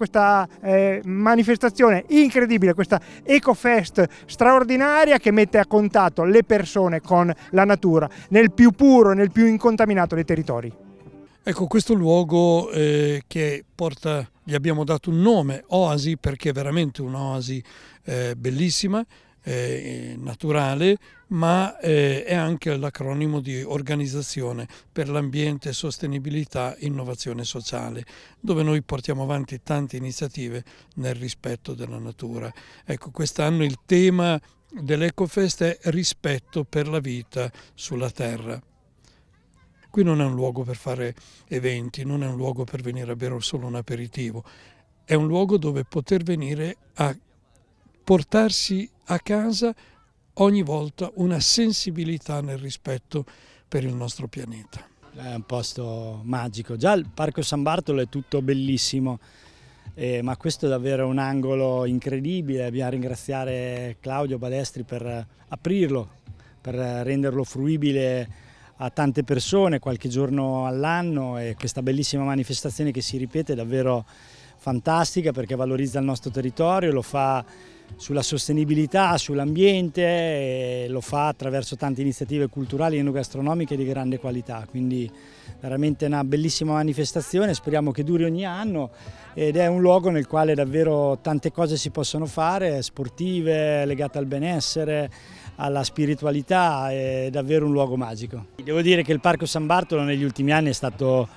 questa eh, manifestazione incredibile, questa EcoFest straordinaria che mette a contatto le persone con la natura nel più puro, nel più incontaminato dei territori. Ecco, questo luogo eh, che porta, gli abbiamo dato un nome, Oasi, perché è veramente un'oasi eh, bellissima, eh, naturale, ma eh, è anche l'acronimo di Organizzazione per l'Ambiente, Sostenibilità e Innovazione Sociale, dove noi portiamo avanti tante iniziative nel rispetto della natura. Ecco, quest'anno il tema dell'Ecofest è rispetto per la vita sulla terra. Qui non è un luogo per fare eventi, non è un luogo per venire a bere solo un aperitivo, è un luogo dove poter venire a portarsi a casa ogni volta una sensibilità nel rispetto per il nostro pianeta. È un posto magico, già il Parco San Bartolo è tutto bellissimo, eh, ma questo è davvero un angolo incredibile, dobbiamo ringraziare Claudio Balestri per aprirlo, per renderlo fruibile a tante persone qualche giorno all'anno e questa bellissima manifestazione che si ripete è davvero fantastica perché valorizza il nostro territorio, lo fa sulla sostenibilità, sull'ambiente, eh, lo fa attraverso tante iniziative culturali e gastronomiche di grande qualità, quindi veramente una bellissima manifestazione, speriamo che duri ogni anno ed è un luogo nel quale davvero tante cose si possono fare, sportive, legate al benessere, alla spiritualità, è davvero un luogo magico. Devo dire che il Parco San Bartolo negli ultimi anni è stato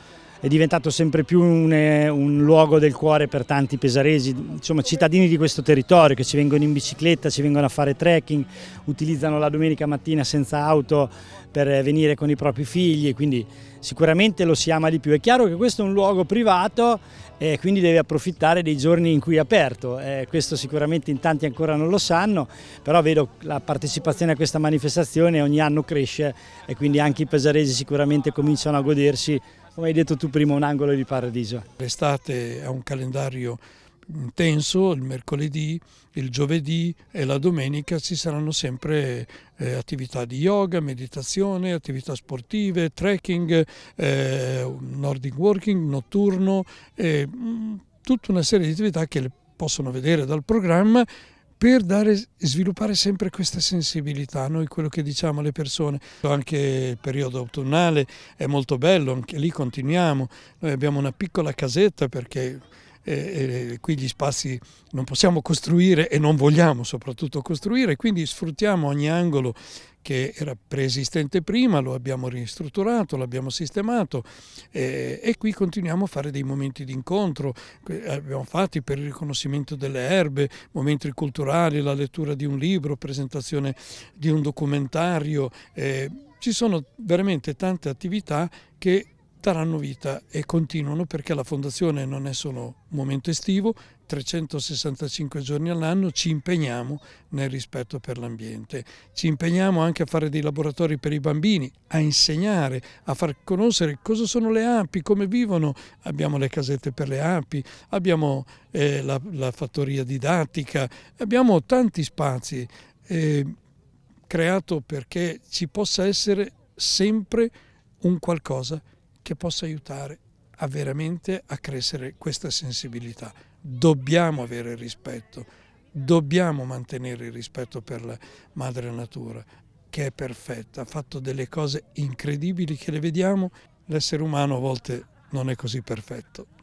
è diventato sempre più un, eh, un luogo del cuore per tanti pesaresi, insomma cittadini di questo territorio che ci vengono in bicicletta, ci vengono a fare trekking, utilizzano la domenica mattina senza auto per eh, venire con i propri figli, quindi sicuramente lo si ama di più. È chiaro che questo è un luogo privato e quindi deve approfittare dei giorni in cui è aperto, eh, questo sicuramente in tanti ancora non lo sanno, però vedo la partecipazione a questa manifestazione ogni anno cresce e quindi anche i pesaresi sicuramente cominciano a godersi come hai detto tu prima, un angolo di paradiso. L'estate ha un calendario intenso, il mercoledì, il giovedì e la domenica ci saranno sempre eh, attività di yoga, meditazione, attività sportive, trekking, eh, nordic working, notturno, eh, tutta una serie di attività che le possono vedere dal programma per dare, sviluppare sempre questa sensibilità, noi quello che diciamo alle persone, anche il periodo autunnale è molto bello, anche lì continuiamo, noi abbiamo una piccola casetta perché eh, eh, qui gli spazi non possiamo costruire e non vogliamo soprattutto costruire, quindi sfruttiamo ogni angolo che era preesistente prima, lo abbiamo ristrutturato, l'abbiamo sistemato eh, e qui continuiamo a fare dei momenti di incontro, eh, abbiamo fatti per il riconoscimento delle erbe, momenti culturali, la lettura di un libro, presentazione di un documentario, eh, ci sono veramente tante attività che daranno vita e continuano perché la fondazione non è solo un momento estivo, 365 giorni all'anno ci impegniamo nel rispetto per l'ambiente, ci impegniamo anche a fare dei laboratori per i bambini, a insegnare, a far conoscere cosa sono le api, come vivono, abbiamo le casette per le api, abbiamo eh, la, la, fattoria didattica, abbiamo tanti spazi eh, creato perché ci possa essere sempre un qualcosa che che possa aiutare a veramente a crescere questa sensibilità. Dobbiamo avere rispetto, dobbiamo mantenere il rispetto per la madre natura che è perfetta, ha fatto delle cose incredibili che le vediamo, l'essere umano a volte non è così perfetto.